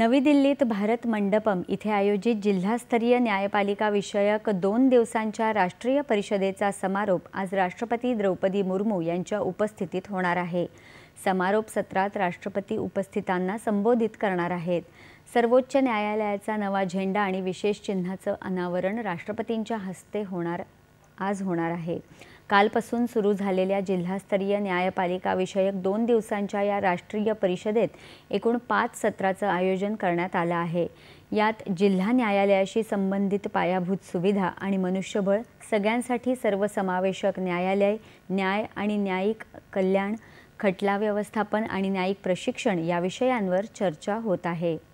नवी दिल्लीत भारत मंडपम इथे आयोजित जिल्हास्तरीय न्यायपालिका विषयक दोन दिवसांच्या राष्ट्रीय परिषदेचा समारोप आज राष्ट्रपती द्रौपदी मुर्मू यांच्या उपस्थितीत होणार आहे समारोप सत्रात राष्ट्रपती उपस्थितांना संबोधित करणार आहेत सर्वोच्च न्यायालयाचा नवा झेंडा आणि विशेष चिन्हाचं अनावरण राष्ट्रपतींच्या हस्ते होणार आज होणार आहे कालपासून सुरू झालेल्या जिल्हास्तरीय न्यायपालिकाविषयक दोन दिवसांच्या या राष्ट्रीय परिषदेत एकूण पाच सत्राचं आयोजन करण्यात आलं आहे यात जिल्हा न्यायालयाशी संबंधित पायाभूत सुविधा आणि मनुष्यबळ सगळ्यांसाठी सर्वसमावेशक न्यायालय न्याय आणि न्यायिक कल्याण खटला व्यवस्थापन आणि न्यायिक प्रशिक्षण या विषयांवर चर्चा होत आहे